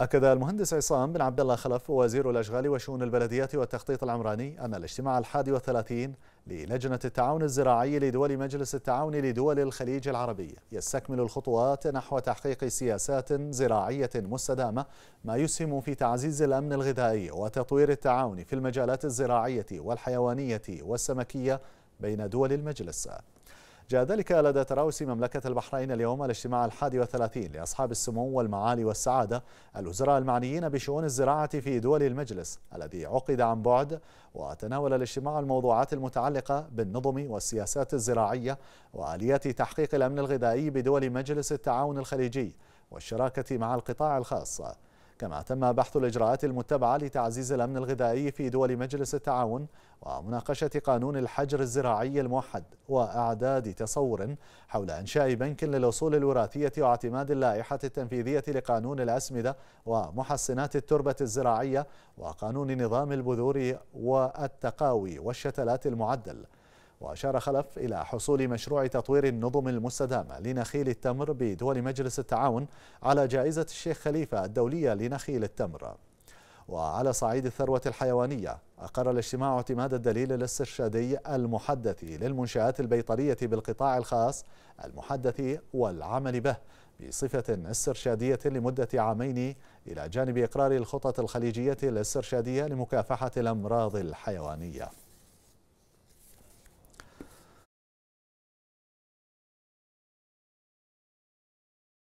أكد المهندس عصام بن عبد الله خلف وزير الأشغال وشؤون البلديات والتخطيط العمراني أن الاجتماع الحادي والثلاثين للجنة التعاون الزراعي لدول مجلس التعاون لدول الخليج العربي يستكمل الخطوات نحو تحقيق سياسات زراعية مستدامة ما يسهم في تعزيز الأمن الغذائي وتطوير التعاون في المجالات الزراعية والحيوانية والسمكية بين دول المجلس جاء ذلك لدى تراوس مملكة البحرين اليوم الاجتماع الحادي والثلاثين لأصحاب السمو والمعالي والسعادة الوزراء المعنيين بشؤون الزراعة في دول المجلس الذي عقد عن بعد وتناول الاجتماع الموضوعات المتعلقة بالنظم والسياسات الزراعية وآليات تحقيق الأمن الغذائي بدول مجلس التعاون الخليجي والشراكة مع القطاع الخاص كما تم بحث الإجراءات المتبعة لتعزيز الأمن الغذائي في دول مجلس التعاون ومناقشة قانون الحجر الزراعي الموحد وإعداد تصور حول إنشاء بنك للأصول الوراثية واعتماد اللائحة التنفيذية لقانون الأسمدة ومحسنات التربة الزراعية وقانون نظام البذور والتقاوي والشتلات المعدل وأشار خلف إلى حصول مشروع تطوير النظم المستدامة لنخيل التمر بدول مجلس التعاون على جائزة الشيخ خليفة الدولية لنخيل التمر وعلى صعيد الثروة الحيوانية أقر الاجتماع اعتماد الدليل الاسترشادي المحدث للمنشآت البيطرية بالقطاع الخاص المحدث والعمل به بصفة استرشادية لمدة عامين إلى جانب إقرار الخطط الخليجية الاسترشادية لمكافحة الأمراض الحيوانية